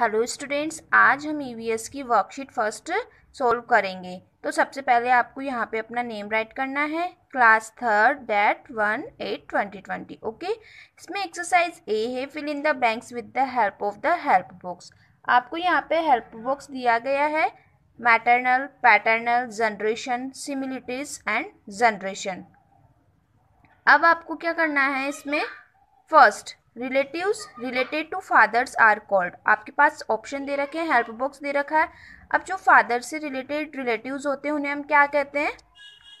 Hello students आज हम E e की वर्कशीट फर्स्ट सोल्व करेंगे तो सबसे पहले आपको यहाँ पे अपना नेम राइट करना है class third date one eight twenty twenty okay इसमें एक्सरसाइज ए है fill in the blanks with the help of the help books आपको यहाँ पे हेल्प बुक्स दिया गया है maternal paternal generation similarities and generation अब आपको क्या करना है इसमें first relatives related to fathers are called आपके पास ऑप्शन दे रखे हैं हेल्प बॉक्स दे रखा है अब जो फादर से रिलेटेड रिलेटिव्स होते हैं उन्हें हम क्या कहते हैं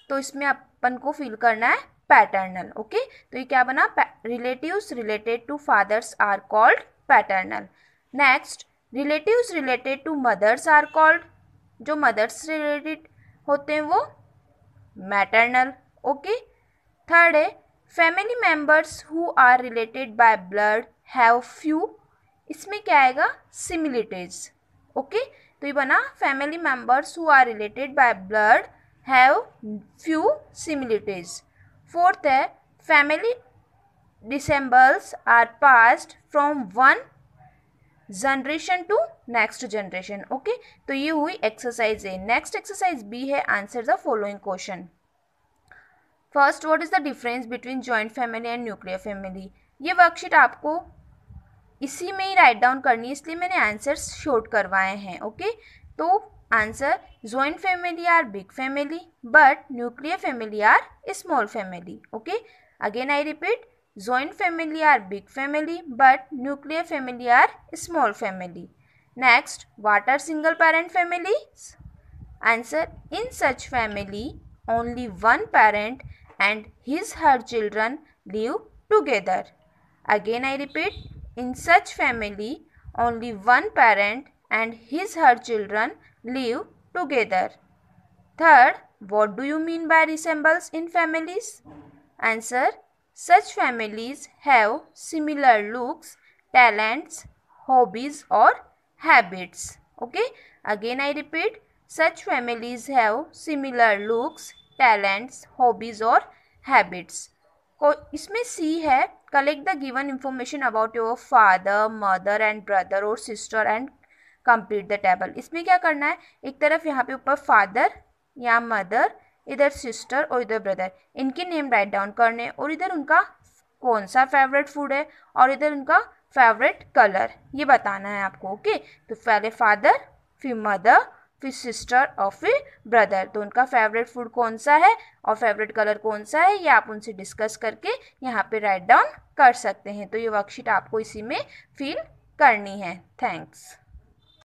तो इसमें अपन को फील करना है पैटर्नल ओके तो ये क्या बना relatives related to fathers are called paternal next relatives related to mothers are called जो मदर्स रिलेटेड होते हैं वो मैटर्नल ओके थर्ड है family members who are related by blood have few इसमें क्या आएगा सिमिलिटीज ओके तो ये बना family members who are related by blood have few similarities fourth है family resemblances are passed from one generation to next generation okay तो ये हुई exercise A next exercise B है answer the following question first what is the difference between joint family and nuclear family ये worksheet आपको इसी में ही write down करनी है इसलिए मैंने आंसर्स शोट करवाए हैं ओके तो answer joint family are big family but nuclear family are small family okay again I repeat joint family are big family but nuclear family are small family next what are single parent family answer in such family only one parent and his her children live together. Again I repeat, in such family only one parent and his her children live together. Third, what do you mean by resembles in families? Answer, such families have similar looks, talents, hobbies or habits. Okay, again I repeat, such families have similar looks, talents hobbies और habits को इसमें C है collect the given information about your father mother and brother और sister and complete the table इसमें क्या करना है एक तरफ यहाँ पे ऊपर फादर या मदर इधर सिस्टर और इधर ब्रदर इनके नेम राइट डाउन करने और इधर उनका कौन सा फेवरेट फूड है और इधर उनका फेवरेट कलर ये बताना है आपको ओके okay? तो पहले फादर फिर मदर फिर सिस्टर और फिर ब्रदर तो उनका फेवरेट फूड कौन सा है और फेवरेट कलर कौन सा है ये आप उनसे डिस्कस करके यहाँ पे राइट डाउन कर सकते हैं तो ये वर्कशीट आपको इसी में फिल करनी है थैंक्स